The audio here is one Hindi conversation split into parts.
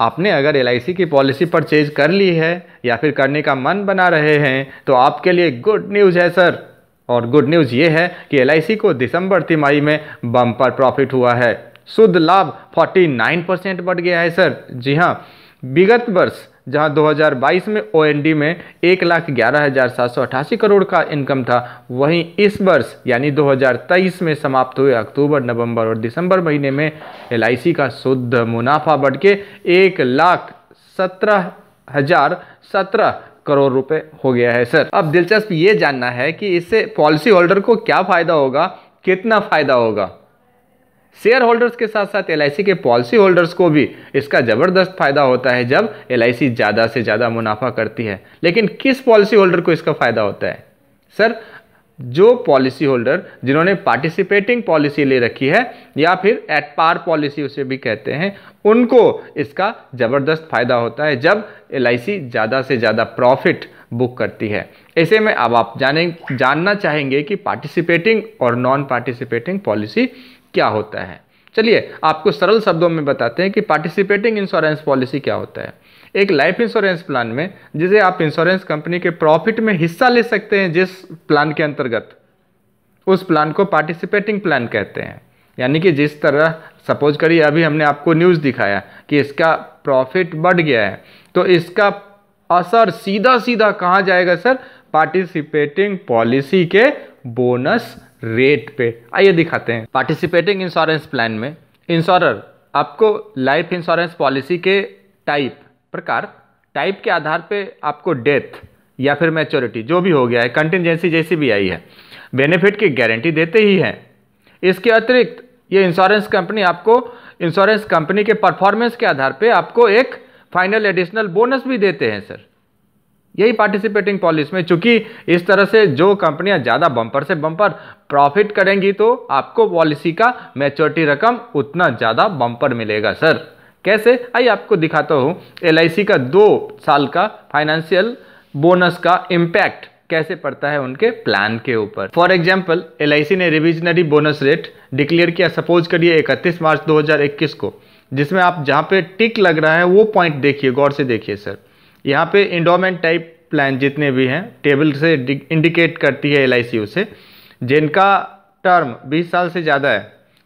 आपने अगर एल की पॉलिसी परचेज कर ली है या फिर करने का मन बना रहे हैं तो आपके लिए गुड न्यूज़ है सर और गुड न्यूज़ ये है कि एल को दिसंबर तिमाही में बम्पर प्रॉफिट हुआ है शुद्ध लाभ 49 परसेंट बढ़ गया है सर जी हाँ विगत वर्ष जहां 2022 में ओ में एक लाख ग्यारह हज़ार सात सौ अठासी करोड़ का इनकम था वहीं इस वर्ष यानी 2023 में समाप्त हुए अक्टूबर नवंबर और दिसंबर महीने में एल का शुद्ध मुनाफा बढ़ के एक लाख सत्रह हज़ार सत्रह करोड़ रुपए हो गया है सर अब दिलचस्प ये जानना है कि इससे पॉलिसी होल्डर को क्या फ़ायदा होगा कितना फ़ायदा होगा शेयर होल्डर्स के साथ साथ एल के पॉलिसी होल्डर्स को भी इसका ज़बरदस्त फायदा होता है जब एल ज़्यादा से ज़्यादा मुनाफा करती है लेकिन किस पॉलिसी होल्डर को इसका फ़ायदा होता है सर जो पॉलिसी होल्डर जिन्होंने पार्टिसिपेटिंग पॉलिसी ले रखी है या फिर एट पार पॉलिसी उसे भी कहते हैं उनको इसका ज़बरदस्त फायदा होता है जब एल ज़्यादा से ज़्यादा प्रॉफिट बुक करती है ऐसे में अब आप जाने जानना चाहेंगे कि पार्टिसिपेटिंग और नॉन पार्टिसिपेटिंग पॉलिसी क्या होता है चलिए आपको सरल शब्दों में बताते हैं कि पार्टिसिपेटिंग इंश्योरेंस पॉलिसी क्या होता है एक लाइफ इंश्योरेंस प्लान में जिसे आप इंश्योरेंस कंपनी के प्रॉफिट में हिस्सा ले सकते हैं जिस प्लान के अंतर्गत उस प्लान को पार्टिसिपेटिंग प्लान कहते हैं यानी कि जिस तरह सपोज करिए अभी हमने आपको न्यूज़ दिखाया कि इसका प्रॉफिट बढ़ गया है तो इसका असर सीधा सीधा कहाँ जाएगा सर पार्टिसिपेटिंग पॉलिसी के बोनस रेट पे आइए दिखाते हैं पार्टिसिपेटिंग इंश्योरेंस प्लान में इंश्योरर आपको लाइफ इंश्योरेंस पॉलिसी के टाइप प्रकार टाइप के आधार पे आपको डेथ या फिर मैच्योरिटी जो भी हो गया है कंटिजेंसी जैसी भी आई है बेनिफिट की गारंटी देते ही हैं इसके अतिरिक्त ये इंश्योरेंस कंपनी आपको इंश्योरेंस कंपनी के परफॉर्मेंस के आधार पे आपको एक फाइनल एडिशनल बोनस भी देते हैं सर यही पार्टिसिपेटिंग पॉलिसी में चूंकि इस तरह से जो कंपनियां ज़्यादा बम्पर से बम्पर प्रॉफिट करेंगी तो आपको पॉलिसी का मेच्योरिटी रकम उतना ज़्यादा बम्पर मिलेगा सर कैसे आइए आपको दिखाता हूँ एल का दो साल का फाइनेंशियल बोनस का इम्पैक्ट कैसे पड़ता है उनके प्लान के ऊपर फॉर एग्जाम्पल एल ने रिविजनरी बोनस रेट डिक्लेयर किया सपोज करिए इकतीस मार्च 2021 को जिसमें आप जहाँ पे टिक लग रहा है वो पॉइंट देखिए गौर से देखिए सर यहाँ पे इंडोमेंट टाइप प्लान जितने भी हैं टेबल से इंडिकेट करती है एल उसे जिनका टर्म 20 साल से ज़्यादा है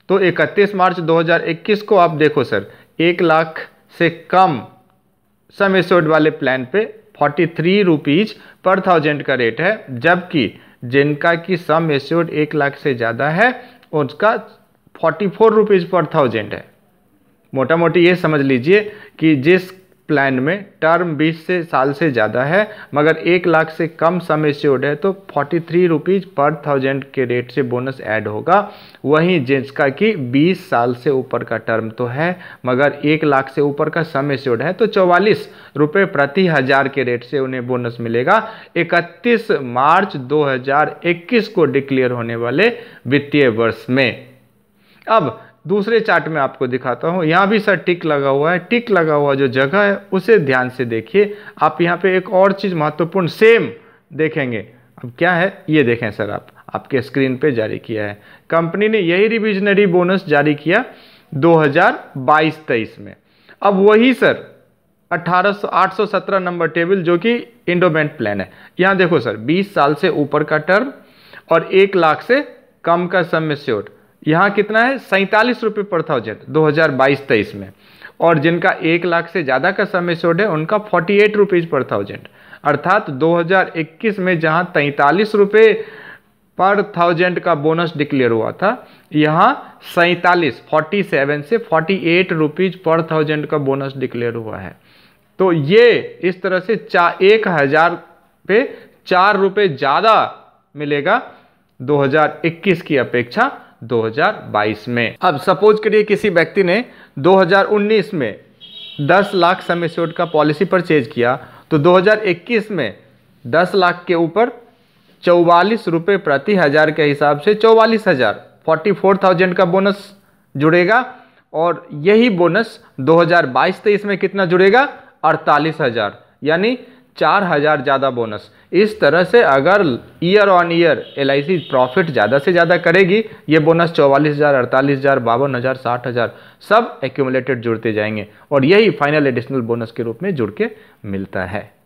तो 31 मार्च 2021 को आप देखो सर एक लाख से कम सम एसोड वाले प्लान पे forty three rupees per thousand का रेट है जबकि जिनका की सम एस्योर्ड एक लाख से ज़्यादा है उसका forty four rupees per thousand है मोटा मोटी ये समझ लीजिए कि जिस प्लान में टर्म 20 से साल से ज़्यादा है मगर एक लाख से कम समय से उड़े तो forty three rupees per thousand के रेट से बोनस ऐड होगा वहीं जिसका कि 20 साल से ऊपर का टर्म तो है मगर एक लाख से ऊपर का समय से है तो चौवालीस रुपये प्रति हज़ार के रेट से उन्हें बोनस मिलेगा 31 मार्च 2021 को डिक्लेयर होने वाले वित्तीय वर्ष में अब दूसरे चार्ट में आपको दिखाता हूँ यहाँ भी सर टिक लगा हुआ है टिक लगा हुआ जो जगह है उसे ध्यान से देखिए आप यहाँ पे एक और चीज़ महत्वपूर्ण सेम देखेंगे अब क्या है ये देखें सर आप आपके स्क्रीन पे जारी किया है कंपनी ने यही रिविजनरी बोनस जारी किया 2022-23 में अब वही सर 1800 817 नंबर टेबल जो कि इंडोमेंट प्लान है यहाँ देखो सर बीस साल से ऊपर का टर्म और एक लाख से कम का सम यहाँ कितना है सैंतालीस रुपये पर थाउजेंड दो हज़ार बाईस तेईस में और जिनका एक लाख से ज़्यादा का समय शोड है उनका forty eight rupees per thousand अर्थात 2021 में जहाँ तैंतालीस रुपये पर थाउजेंड का बोनस डिक्लेयर हुआ था यहाँ सैंतालीस फोर्टी सेवन से forty eight rupees per thousand का बोनस डिक्लेयर हुआ है तो ये इस तरह से चा एक हज़ार पे चार रुपये ज़्यादा मिलेगा 2021 की अपेक्षा 2022 में अब सपोज करिए किसी व्यक्ति ने 2019 में 10 लाख सम एश्योर्ड का पॉलिसी परचेज किया तो 2021 में 10 लाख के ऊपर चौवालीस रुपये प्रति हज़ार के हिसाब से चौवालीस हज़ार फोर्टी फोर थाउजेंड का बोनस जुड़ेगा और यही बोनस 2022 हजार में कितना जुड़ेगा अड़तालीस हज़ार यानी चार हज़ार ज़्यादा बोनस इस तरह से अगर year on year L I C profit ज़्यादा से ज़्यादा करेगी ये बोनस चौवालीस हज़ार अड़तालीस हज़ार बावन हज़ार साठ हज़ार सब एक्यूमुलेटेड जुड़ते जाएंगे और यही फाइनल एडिशनल बोनस के रूप में जुड़ के मिलता है